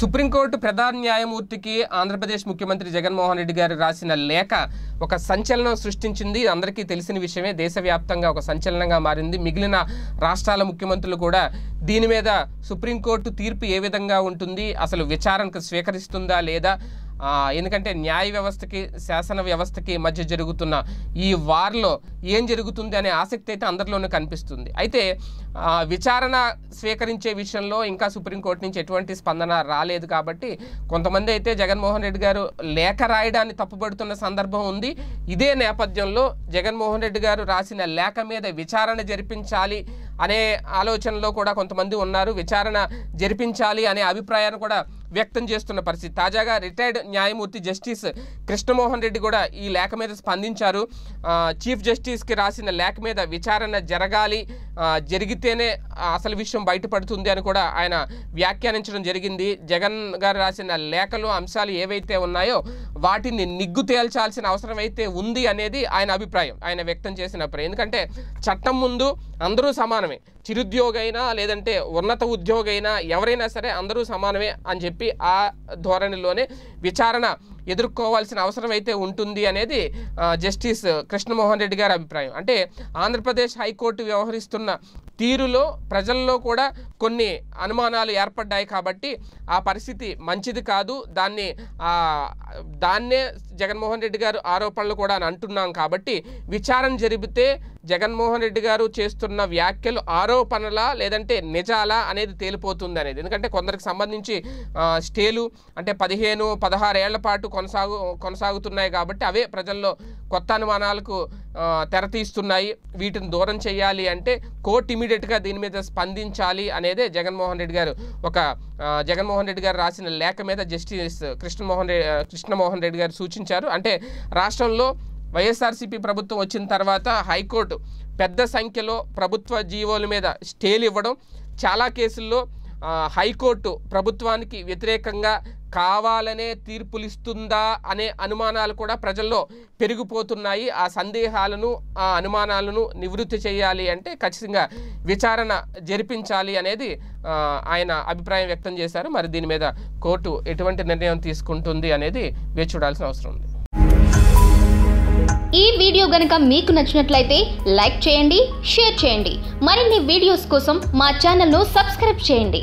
supreme court ప్రధాన న్యాయమూర్తికి ఆంధ్రప్రదేశ్ ముఖ్యమంత్రి జగన్మోహన్ రెడ్డి గారు రాసిన లేఖ ఒక సంచలనం సృష్టించింది అందరికీ తెలిసిన విషయమే దేశవ్యాప్తంగా ఒక సంచలనంగా మారింది మిగిలిన రాష్ట్రాల ముఖ్యమంత్రులు కూడా దీని మీద సుప్రీంకోర్టు తీర్పు ఏ విధంగా ఉంటుంది అసలు విచారణకు స్వీకరిస్తుందా లేదా ఎందుకంటే న్యాయ వ్యవస్థకి శాసన వ్యవస్థకి మధ్య జరుగుతున్న ఈ వార్లో ఏం జరుగుతుంది అనే ఆసక్తి అయితే అందరిలోనూ కనిపిస్తుంది అయితే విచారణ స్వీకరించే విషయంలో ఇంకా సుప్రీంకోర్టు నుంచి ఎటువంటి స్పందన రాలేదు కాబట్టి కొంతమంది అయితే జగన్మోహన్ రెడ్డి గారు లేఖ రాయడాన్ని తప్పుపడుతున్న సందర్భం ఉంది ఇదే నేపథ్యంలో జగన్మోహన్ రెడ్డి గారు రాసిన లేఖ మీద విచారణ జరిపించాలి అనే ఆలోచనలో కూడా కొంతమంది ఉన్నారు విచారణ జరిపించాలి అనే అభిప్రాయాన్ని కూడా వ్యక్తం చేస్తున్న పరిస్థితి తాజాగా రిటైర్డ్ న్యాయమూర్తి జస్టిస్ కృష్ణమోహన్ రెడ్డి కూడా ఈ లేఖ మీద స్పందించారు చీఫ్ జస్టిస్కి రాసిన లేఖ మీద విచారణ జరగాలి జరిగితేనే అసలు విషయం బయటపడుతుంది అని కూడా ఆయన వ్యాఖ్యానించడం జరిగింది జగన్ గారు రాసిన లేఖలు అంశాలు ఏవైతే ఉన్నాయో వాటిని నిగ్గు తేల్చాల్సిన అవసరం అయితే ఉంది అనేది ఆయన అభిప్రాయం ఆయన వ్యక్తం చేసిన అభిప్రాయం ఎందుకంటే చట్టం ముందు అందరూ సమానమే చిరుద్యోగైనా లేదంటే ఉన్నత ఉద్యోగైనా ఎవరైనా సరే అందరూ సమానమే అని చెప్పి చెప్పి ఆ ధోరణిలోనే విచారణ ఎదుర్కోవాల్సిన అవసరం అయితే ఉంటుంది అనేది జస్టిస్ కృష్ణమోహన్ రెడ్డి గారి అభిప్రాయం అంటే ఆంధ్రప్రదేశ్ హైకోర్టు వ్యవహరిస్తున్న తీరులో ప్రజల్లో కూడా కొన్ని అనుమానాలు ఏర్పడ్డాయి కాబట్టి ఆ పరిస్థితి మంచిది కాదు దాన్ని దాన్నే జగన్మోహన్ రెడ్డి గారు ఆరోపణలు కూడా అని అంటున్నాం కాబట్టి విచారణ జరిపితే జగన్మోహన్ రెడ్డి గారు చేస్తున్న వ్యాఖ్యలు ఆరోపణలా లేదంటే నిజాలా అనేది తేలిపోతుంది అనేది ఎందుకంటే కొందరికి సంబంధించి స్టేలు అంటే పదిహేను పదహారు ఏళ్ల పాటు కొనసాగు కొనసాగుతున్నాయి కాబట్టి అవే ప్రజల్లో కొత్త అనుమానాలకు తెర తీస్తున్నాయి వీటిని దూరం చేయాలి అంటే కోర్టు ఇమీడియట్గా దీని మీద స్పందించాలి అనేదే జగన్మోహన్ రెడ్డి గారు ఒక జగన్మోహన్ రెడ్డి గారు రాసిన లేఖ మీద జస్టిస్ కృష్ణమోహన్ రెడ్డి కృష్ణమోహన్ రెడ్డి గారు సూచించారు అంటే రాష్ట్రంలో వైఎస్ఆర్సీపీ ప్రభుత్వం వచ్చిన తర్వాత హైకోర్టు పెద్ద సంఖ్యలో ప్రభుత్వ జీవోల మీద స్టేలు ఇవ్వడం చాలా కేసుల్లో హైకోర్టు ప్రభుత్వానికి వ్యతిరేకంగా కావాలనే తీర్పులిస్తుందా అనే అనుమానాలు కూడా ప్రజల్లో పెరిగిపోతున్నాయి ఆ సందేహాలను ఆ అనుమానాలను నివృత్తి చేయాలి అంటే ఖచ్చితంగా విచారణ జరిపించాలి అనేది ఆయన అభిప్రాయం వ్యక్తం చేశారు మరి దీని మీద కోర్టు ఎటువంటి నిర్ణయం తీసుకుంటుంది అనేది వేచి చూడాల్సిన అవసరం ఉంది ఈ వీడియో గనక మీకు నచ్చినట్లయితే లైక్ చేయండి షేర్ చేయండి మరిన్ని వీడియోస్ కోసం మా ఛానల్ను సబ్స్క్రైబ్ చేయండి